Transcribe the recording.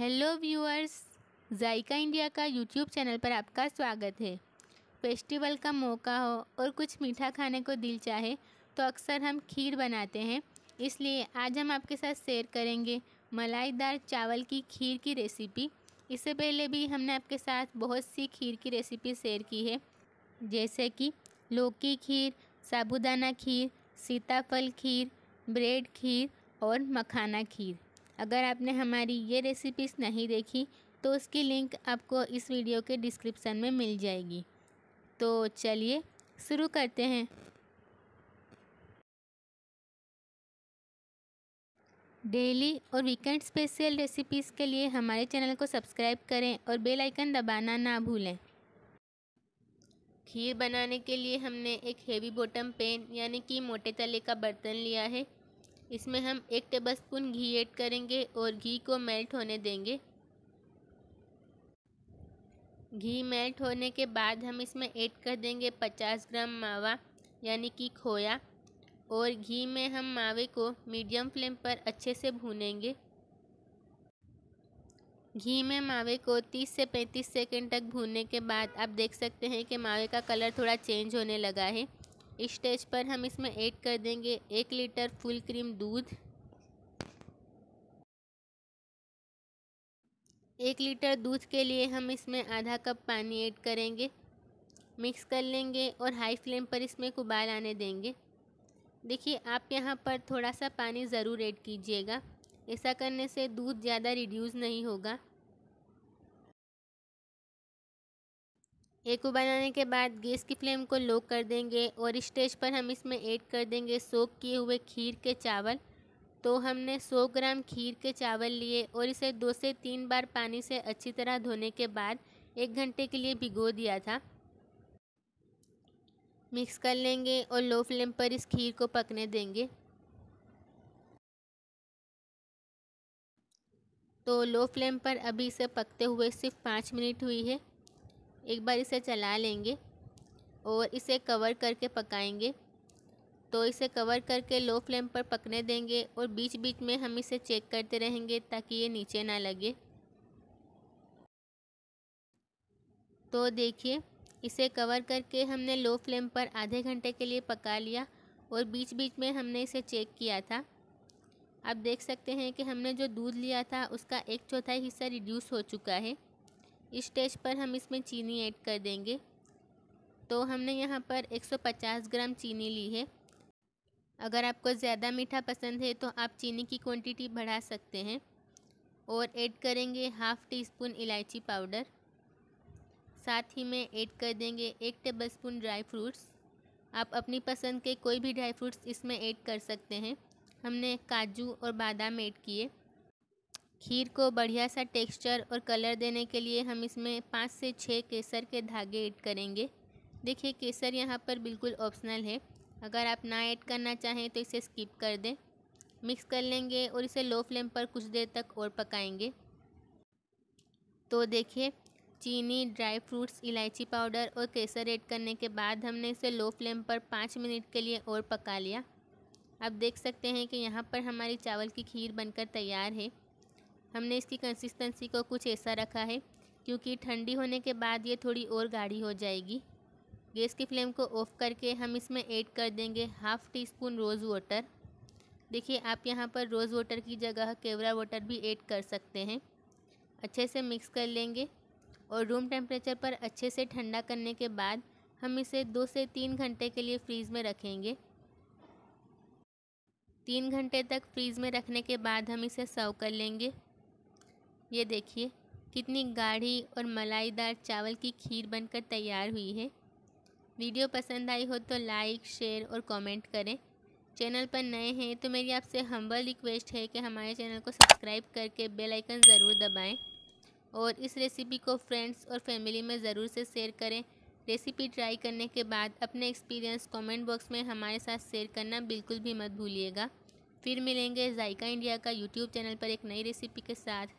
hello viewers Zaika India का YouTube channel पर आपका स्वागत है फेस्टिवल का मौका हो और कुछ मीठा खाने को दिल चाहे तो अक्सर हम खीर बनाते हैं इसलिए आज हम आपके साथ शेयर करेंगे मलाईदार चावल की खीर की रेसिपी इससे पहले भी हमने आपके साथ बहुत सी खीर की रेसिपी शेयर की है जैसे कि लौकी खीर साबुदाना खीर सीताफल खीर ब्रेड खीर और मखाना खीर अगर आपने हमारी ये रेसिपीज़ नहीं देखी तो उसकी लिंक आपको इस वीडियो के डिस्क्रिप्शन में मिल जाएगी तो चलिए शुरू करते हैं डेली और वीकेंड स्पेशल रेसिपीज़ के लिए हमारे चैनल को सब्सक्राइब करें और बेल आइकन दबाना ना भूलें खीर बनाने के लिए हमने एक हेवी बॉटम पेन यानी कि मोटे तले का बर्तन लिया है इसमें हम एक टेबल स्पून घी ऐड करेंगे और घी को मेल्ट होने देंगे घी मेल्ट होने के बाद हम इसमें ऐड कर देंगे पचास ग्राम मावा यानी कि खोया और घी में हम मावे को मीडियम फ्लेम पर अच्छे से भूनेंगे घी में मावे को 30 से 35 सेकंड तक भूनने के बाद आप देख सकते हैं कि मावे का कलर थोड़ा चेंज होने लगा है स्टेज पर हम इसमें ऐड कर देंगे एक लीटर फुल क्रीम दूध एक लीटर दूध के लिए हम इसमें आधा कप पानी ऐड करेंगे मिक्स कर लेंगे और हाई फ्लेम पर इसमें उबाल आने देंगे देखिए आप यहाँ पर थोड़ा सा पानी ज़रूर ऐड कीजिएगा ऐसा करने से दूध ज़्यादा रिड्यूस नहीं होगा एक बनाने के बाद गैस की फ्लेम को लो कर देंगे और स्टेज पर हम इसमें ऐड कर देंगे सोख किए हुए खीर के चावल तो हमने 100 ग्राम खीर के चावल लिए और इसे दो से तीन बार पानी से अच्छी तरह धोने के बाद एक घंटे के लिए भिगो दिया था मिक्स कर लेंगे और लो फ्लेम पर इस खीर को पकने देंगे तो लो फ्लेम पर अभी इसे पकते हुए सिर्फ पाँच मिनट हुई है एक बार इसे चला लेंगे और इसे कवर करके पकाएंगे तो इसे कवर करके लो फ्लेम पर पकने देंगे और बीच बीच में हम इसे चेक करते रहेंगे ताकि ये नीचे ना लगे तो देखिए इसे कवर करके हमने लो फ्लेम पर आधे घंटे के लिए पका लिया और बीच बीच में हमने इसे चेक किया था आप देख सकते हैं कि हमने जो दूध लिया था उसका एक चौथाई हिस्सा रिड्यूस हो चुका है स्टेज पर हम इसमें चीनी ऐड कर देंगे तो हमने यहाँ पर 150 ग्राम चीनी ली है अगर आपको ज़्यादा मीठा पसंद है तो आप चीनी की क्वांटिटी बढ़ा सकते हैं और ऐड करेंगे हाफ़ टी स्पून इलायची पाउडर साथ ही में ऐड कर देंगे एक टेबल स्पून ड्राई फ्रूट्स आप अपनी पसंद के कोई भी ड्राई फ्रूट्स इसमें ऐड कर सकते हैं हमने काजू और बादाम ऐड किए खीर को बढ़िया सा टेक्सचर और कलर देने के लिए हम इसमें पाँच से छः केसर के धागे ऐड करेंगे देखिए केसर यहाँ पर बिल्कुल ऑप्शनल है अगर आप ना ऐड करना चाहें तो इसे स्किप कर दें मिक्स कर लेंगे और इसे लो फ्लेम पर कुछ देर तक और पकाएंगे तो देखिए चीनी ड्राई फ्रूट्स इलायची पाउडर और केसर ऐड करने के बाद हमने इसे लो फ्लेम पर पाँच मिनट के लिए और पका लिया आप देख सकते हैं कि यहाँ पर हमारी चावल की खीर बनकर तैयार है हमने इसकी कंसिस्टेंसी को कुछ ऐसा रखा है क्योंकि ठंडी होने के बाद ये थोड़ी और गाढ़ी हो जाएगी गैस की फ्लेम को ऑफ़ करके हम इसमें ऐड कर देंगे half teaspoon rose water देखिए आप यहाँ पर रोज़ वाटर की जगह केवरा वाटर भी ऐड कर सकते हैं अच्छे से मिक्स कर लेंगे और रूम टेम्परेचर पर अच्छे से ठंडा करने के बाद हम इसे दो से तीन घंटे के लिए फ्रीज़ में रखेंगे तीन घंटे तक फ्रीज़ में रखने के बाद हम इसे सर्व कर लेंगे ये देखिए कितनी गाढ़ी और मलाईदार चावल की खीर बनकर तैयार हुई है वीडियो पसंद आई हो तो लाइक शेयर और कमेंट करें चैनल पर नए हैं तो मेरी आपसे हम्बल रिक्वेस्ट है कि हमारे चैनल को सब्सक्राइब करके बेल आइकन ज़रूर दबाएं और इस रेसिपी को फ्रेंड्स और फैमिली में ज़रूर से शेयर करें रेसिपी ट्राई करने के बाद अपने एक्सपीरियंस कमेंट बॉक्स में हमारे साथ शेयर करना बिल्कुल भी मत भूलिएगा फिर मिलेंगे जायका इंडिया का यूट्यूब चैनल पर एक नई रेसिपी के साथ